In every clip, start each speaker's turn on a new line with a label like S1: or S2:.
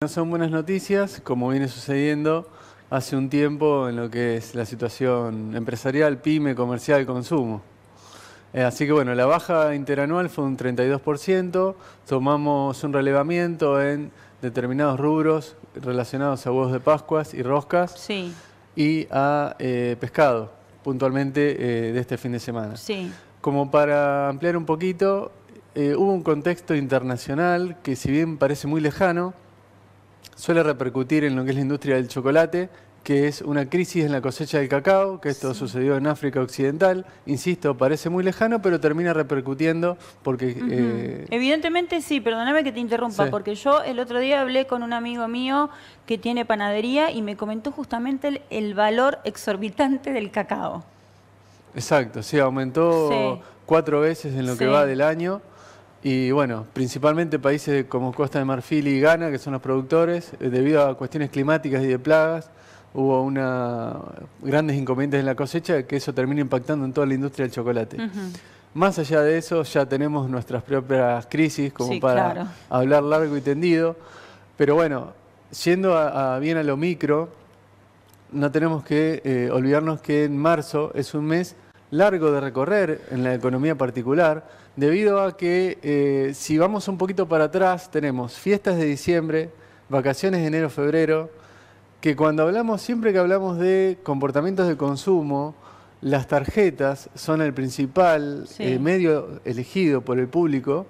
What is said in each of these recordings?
S1: No son buenas noticias, como viene sucediendo hace un tiempo en lo que es la situación empresarial, pyme, comercial, consumo. Eh, así que bueno, la baja interanual fue un 32%, tomamos un relevamiento en determinados rubros relacionados a huevos de pascuas y roscas y a eh, pescado, puntualmente eh, de este fin de semana. Como para ampliar un poquito, hubo un contexto internacional que si bien parece muy lejano, suele repercutir en lo que es la industria del chocolate, que es una crisis en la cosecha del cacao, que esto sucedió en África Occidental. Insisto, parece muy lejano, pero termina repercutiendo porque... Eh,
S2: Evidentemente sí, perdóname que te interrumpa, porque yo el otro día hablé con un amigo mío que tiene panadería y me comentó justamente el, valor exorbitante del cacao.
S1: Exacto, sí, aumentó cuatro veces en lo que va del año y bueno, principalmente países como Costa de Marfil y Ghana, que son los productores, eh, debido a cuestiones climáticas y de plagas, hubo una, grandes inconvenientes en la cosecha, que eso termina impactando en toda la industria del chocolate. Más allá de eso, ya tenemos nuestras propias crisis como para hablar largo y tendido. Pero bueno, yendo a, bien a lo micro, no tenemos que eh, olvidarnos que en marzo es un mes largo de recorrer en la economía particular, debido a que eh, si vamos un poquito para atrás, tenemos fiestas de diciembre, vacaciones de enero-febrero, que cuando hablamos, siempre que hablamos de comportamientos de consumo, las tarjetas son el principal eh, medio elegido por el público.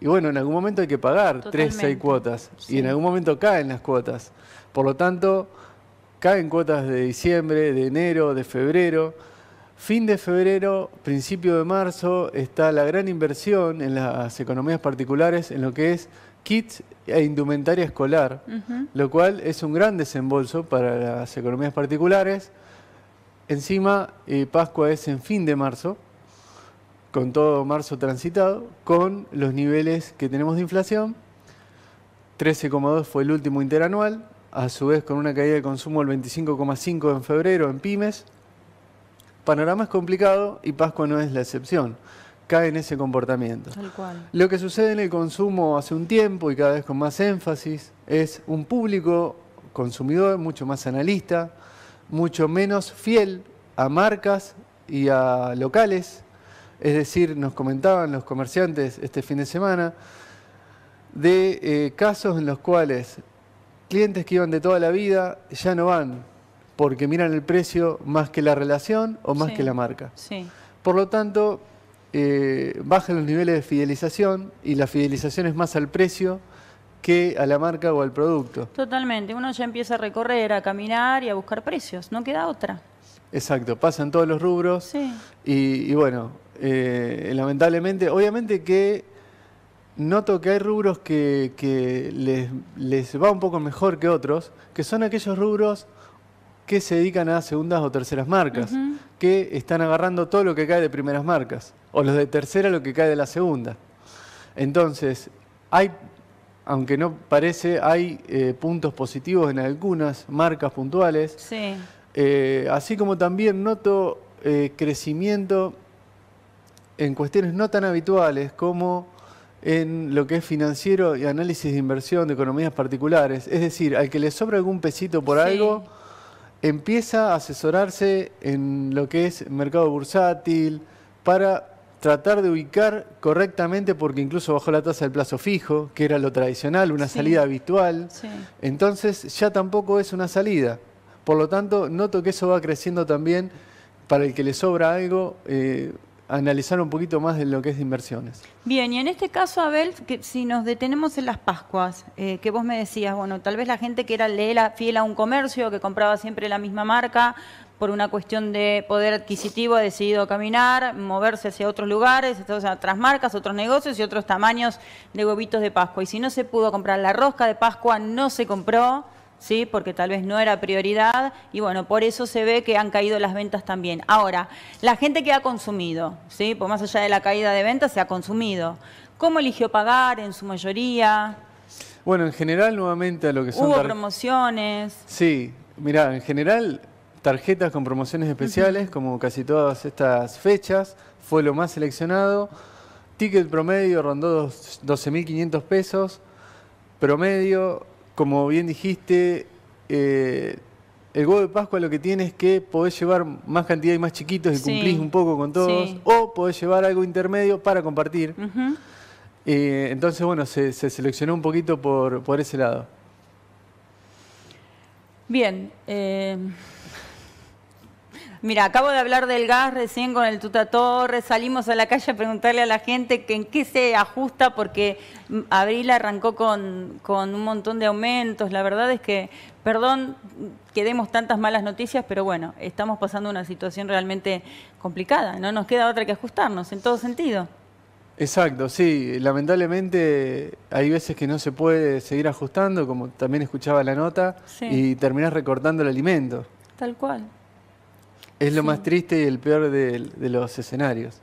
S1: Y bueno, en algún momento hay que pagar 3 tres, seis cuotas. Y en algún momento caen las cuotas. Por lo tanto, caen cuotas de diciembre, de enero, de febrero. Fin de febrero, principio de marzo, está la gran inversión en las economías particulares en lo que es kits e indumentaria escolar, lo cual es un gran desembolso para las economías particulares. Encima, eh, Pascua es en fin de marzo, con todo marzo transitado, con los niveles que tenemos de inflación. 13,2 fue el último interanual, a su vez con una caída de consumo del 25,5 en febrero en pymes, Panorama es complicado y Pascua no es la excepción. Cae en ese comportamiento. Lo que sucede en el consumo hace un tiempo y cada vez con más énfasis es un público consumidor mucho más analista, mucho menos fiel a marcas y a locales. Es decir, nos comentaban los comerciantes este fin de semana de eh, casos en los cuales clientes que iban de toda la vida ya no van, porque miran el precio más que la relación o más que la marca. Por lo tanto, eh, bajan los niveles de fidelización y la fidelización es más al precio que a la marca o al producto.
S2: Totalmente, uno ya empieza a recorrer, a caminar y a buscar precios, no queda otra.
S1: Exacto, pasan todos los rubros y, bueno, eh, lamentablemente, obviamente que noto que hay rubros que, les va un poco mejor que otros, que son aquellos rubros que se dedican a segundas o terceras marcas, que están agarrando todo lo que cae de primeras marcas, o los de tercera lo que cae de la segunda. Entonces, hay, aunque no parece, hay eh, puntos positivos en algunas marcas puntuales, sí. Eh, así como también noto eh, crecimiento en cuestiones no tan habituales como en lo que es financiero y análisis de inversión de economías particulares. Es decir, al que le sobra algún pesito por algo, empieza a asesorarse en lo que es mercado bursátil para tratar de ubicar correctamente porque incluso bajó la tasa del plazo fijo, que era lo tradicional, una salida habitual. Entonces ya tampoco es una salida. Por lo tanto, noto que eso va creciendo también para el que le sobra algo. Eh, analizar un poquito más de lo que es inversiones.
S2: Bien, y en este caso, Abel, que si nos detenemos en las Pascuas, eh, que vos me decías, bueno, tal vez la gente que era fiel a un comercio, que compraba siempre la misma marca, por una cuestión de poder adquisitivo ha decidido caminar, moverse hacia otros lugares, otras marcas, otros negocios y otros tamaños de huevitos de Pascua. Y si no se pudo comprar la rosca de Pascua, no se compró ¿sí? porque tal vez no era prioridad y bueno, por eso se ve que han caído las ventas también. Ahora, la gente que ha consumido, ¿sí? por más allá de la caída de ventas, se ha consumido. ¿Cómo eligió pagar en su mayoría?
S1: Bueno, en general, nuevamente a lo que son... Hubo
S2: promociones.
S1: Sí, mira, en general tarjetas con promociones especiales, como casi todas estas fechas, fue lo más seleccionado. Ticket promedio rondó 12.500 pesos. Promedio como bien dijiste, eh, el huevo de Pascua lo que tiene es que podés llevar más cantidad y más chiquitos y cumplís un poco con todos, o podés llevar algo intermedio para compartir. Eh, entonces, bueno, se, seleccionó un poquito por, ese lado.
S2: Bien. Eh, Mira, acabo de hablar del gas recién con el Tuta Torres, salimos a la calle a preguntarle a la gente que en qué se ajusta, porque abril arrancó con, un montón de aumentos, la verdad es que, perdón que demos tantas malas noticias, pero bueno, estamos pasando una situación realmente complicada, no nos queda otra que ajustarnos en todo sentido.
S1: Exacto, sí, lamentablemente hay veces que no se puede seguir ajustando, como también escuchaba la nota, y terminás recortando el alimento. Tal cual. Es lo más triste y el peor de los escenarios.